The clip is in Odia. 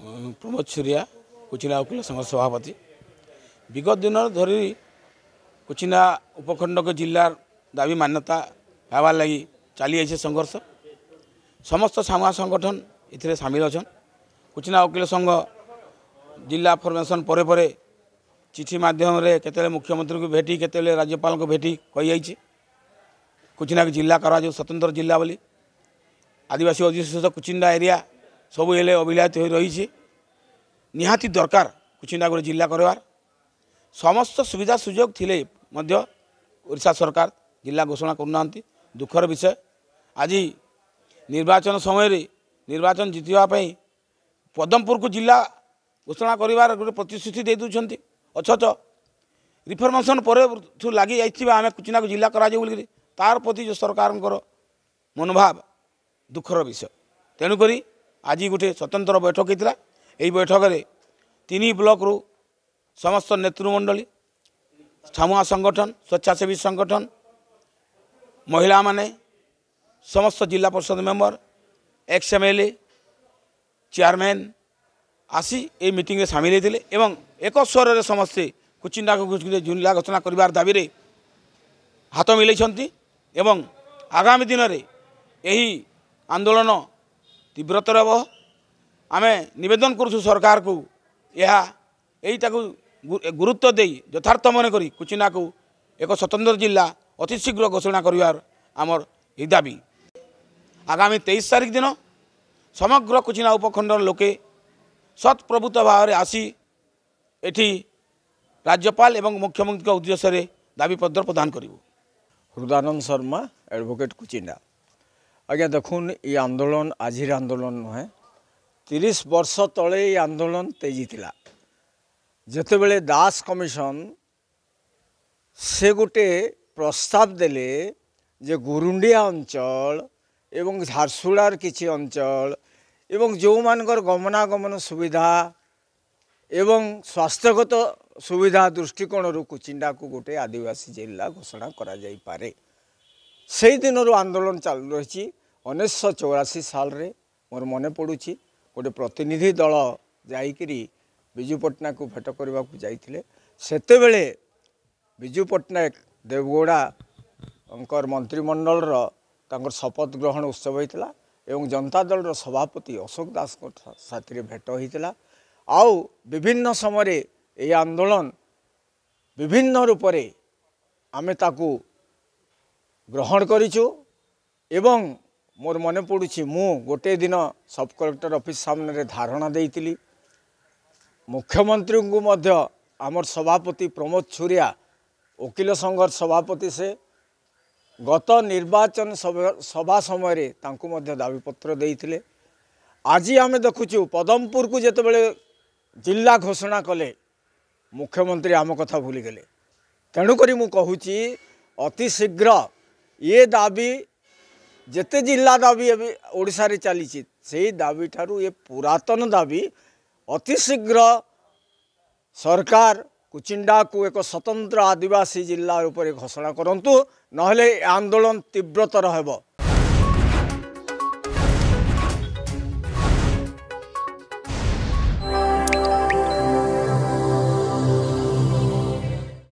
प्रमोद सूर्य कुचिना उकिल सङ्घ सभापति विगत दिन धरी कुचिण्डा उपखण्डको दाबी मान्यता चली हवार संघर्ष समस्त संगठन सङ्गठन एमेल अछन् कुचिना उकिल संघ जिल्ला फर्मेसन परपरे चिठी माध्यम माध्यमले केते मुख्यमन्त्रीको भेटि केत राज्यपाल भेटिन्छ कुचिना जिल्ला स्वतन्त्र जिल्ला बोली आदिवासी अधि कुरा एरिया ସବୁ ହେଲେ ଅବହେଳିତ ହୋଇ ରହିଛି ନିହାତି ଦରକାର କୁଚିଣ୍ଡାଗଡ଼ ଜିଲ୍ଲା କରିବାର ସମସ୍ତ ସୁବିଧା ସୁଯୋଗ ଥିଲେ ମଧ୍ୟ ଓଡ଼ିଶା ସରକାର ଜିଲ୍ଲା ଘୋଷଣା କରୁନାହାନ୍ତି ଦୁଃଖର ବିଷୟ ଆଜି ନିର୍ବାଚନ ସମୟରେ ନିର୍ବାଚନ ଜିତିବା ପାଇଁ ପଦମପୁରକୁ ଜିଲ୍ଲା ଘୋଷଣା କରିବାର ଗୋଟେ ପ୍ରତିଶ୍ରୁତି ଦେଇଦେଉଛନ୍ତି ଅଥଚ ରିଫର୍ମେସନ୍ ପରେଠୁ ଲାଗି ଯାଇଥିବା ଆମେ କୁଚିନାକୁ ଜିଲ୍ଲା କରାଯିବ ବୋଲିକରି ତାର ପ୍ରତି ଯେଉଁ ସରକାରଙ୍କର ମନୋଭାବ ଦୁଃଖର ବିଷୟ ତେଣୁକରି ଆଜି ଗୋଟିଏ ସ୍ୱତନ୍ତ୍ର ବୈଠକ ହୋଇଥିଲା ଏହି ବୈଠକରେ ତିନି ବ୍ଲକରୁ ସମସ୍ତ ନେତୃମଣ୍ଡଳୀ ଛାମୁଆ ସଂଗଠନ ସ୍ୱେଚ୍ଛାସେବୀ ସଂଗଠନ ମହିଳାମାନେ ସମସ୍ତ ଜିଲ୍ଲା ପରିଷଦ member ex M L A chairman আসি এই মিটিংয়ে সামিল হয়েছে এবং এক স্বরের সমস্তে কুচিন্ডাকে জুনলা ঘোষণা করবার দাবিরে হাত মিলাইছেন এবং আগামী দিনের এই আন্দোলন ତୀବ୍ରତର ହେବ ଆମେ ନିବେଦନ କରୁଛୁ ସରକାରକୁ ଏହା ଏଇଟାକୁ ଗୁରୁତ୍ୱ ଦେଇ ଯଥାର୍ଥ ମନେ କରି କୁଚିନାକୁ ଏକ ସ୍ୱତନ୍ତ୍ର ଜିଲ୍ଲା ଅତିଶୀଘ୍ର ଘୋଷଣା କରିବାର ଆମର ଏହି ଦାବି ଆଗାମୀ ତେଇଶ ତାରିଖ ଦିନ ସମଗ୍ର କୁଚିନା ଉପଖଣ୍ଡର ଲୋକେ ସତ୍ପ୍ରଭୁତ ଭାବରେ ଆସି ଏଠି ରାଜ୍ୟପାଳ ଏବଂ ମୁଖ୍ୟମନ୍ତ୍ରୀଙ୍କ ଉଦ୍ଦେଶ୍ୟରେ ଦାବିପତ୍ର ପ୍ରଦାନ କରିବୁ ହୃଦାନନ୍ଦ ଶର୍ମା ଆଡ଼ଭୋକେଟ୍ କୁଚିଣ୍ଡା আজ্ঞা দেখুন এই আন্দোলন আজির আন্দোলন নহে তিরিশ বর্ষ তলে এই আন্দোলন তেজিলা যেতবে দাস কমিশন সে গোটে প্রস্তাব দেলে যে গুরুণ্ডিয়া অঞ্চল এবং ঝারসুড়ার কিছু অঞ্চল এবং যেমানকর গমনাগমন সুবিধা এবং স্বাস্থ্যগত সুবিধা দৃষ্টিকোণর কুচিন্ডাকু গোটে আদিবাসী জেলা ঘোষণা করা যাই পারে। ସେଇ ଦିନରୁ ଆନ୍ଦୋଳନ ଚାଲୁ ରହିଛି ଉଣେଇଶହ ଚଉରାଅଶୀ ସାଲରେ ମୋର ମନେ ପଡ଼ୁଛି ଗୋଟେ ପ୍ରତିନିଧି ଦଳ ଯାଇକିରି ବିଜୁ ପଟ୍ଟନାୟକକୁ ଭେଟ କରିବାକୁ ଯାଇଥିଲେ ସେତେବେଳେ ବିଜୁ ପଟ୍ଟନାୟକ ଦେବଗୌଡ଼ାଙ୍କର ମନ୍ତ୍ରିମଣ୍ଡଳର ତାଙ୍କର ଶପଥ ଗ୍ରହଣ ଉତ୍ସବ ହୋଇଥିଲା ଏବଂ ଜନତା ଦଳର ସଭାପତି ଅଶୋକ ଦାସଙ୍କ ସାଥିରେ ଭେଟ ହୋଇଥିଲା ଆଉ ବିଭିନ୍ନ ସମୟରେ ଏହି ଆନ୍ଦୋଳନ ବିଭିନ୍ନ ରୂପରେ ଆମେ ତାକୁ ଗ୍ରହଣ କରିଛୁ ଏବଂ ମୋର ମନେ ପଡ଼ୁଛି ମୁଁ ଗୋଟିଏ ଦିନ ସବ୍ କଲେକ୍ଟର ଅଫିସ୍ ସାମ୍ନାରେ ଧାରଣା ଦେଇଥିଲି ମୁଖ୍ୟମନ୍ତ୍ରୀଙ୍କୁ ମଧ୍ୟ ଆମର ସଭାପତି ପ୍ରମୋଦ ଛୁରିଆ ଓକିଲ ସଂଘର ସଭାପତି ସେ ଗତ ନିର୍ବାଚନ ସଭା ସମୟରେ ତାଙ୍କୁ ମଧ୍ୟ ଦାବିପତ୍ର ଦେଇଥିଲେ ଆଜି ଆମେ ଦେଖୁଛୁ ପଦମପୁରକୁ ଯେତେବେଳେ ଜିଲ୍ଲା ଘୋଷଣା କଲେ ମୁଖ୍ୟମନ୍ତ୍ରୀ ଆମ କଥା ଭୁଲିଗଲେ ତେଣୁକରି ମୁଁ କହୁଛି ଅତି ଶୀଘ୍ର ଏ ଦାବି ଯେତେ ଜିଲ୍ଲା ଦାବି ଏବେ ଓଡ଼ିଶାରେ ଚାଲିଛି ସେଇ ଦାବିଠାରୁ ଏ ପୁରାତନ ଦାବି ଅତି ଶୀଘ୍ର ସରକାର କୁଚିଣ୍ଡାକୁ ଏକ ସ୍ୱତନ୍ତ୍ର ଆଦିବାସୀ ଜିଲ୍ଲା ରୂପରେ ଘୋଷଣା କରନ୍ତୁ ନହେଲେ ଆନ୍ଦୋଳନ ତୀବ୍ରତର ହେବ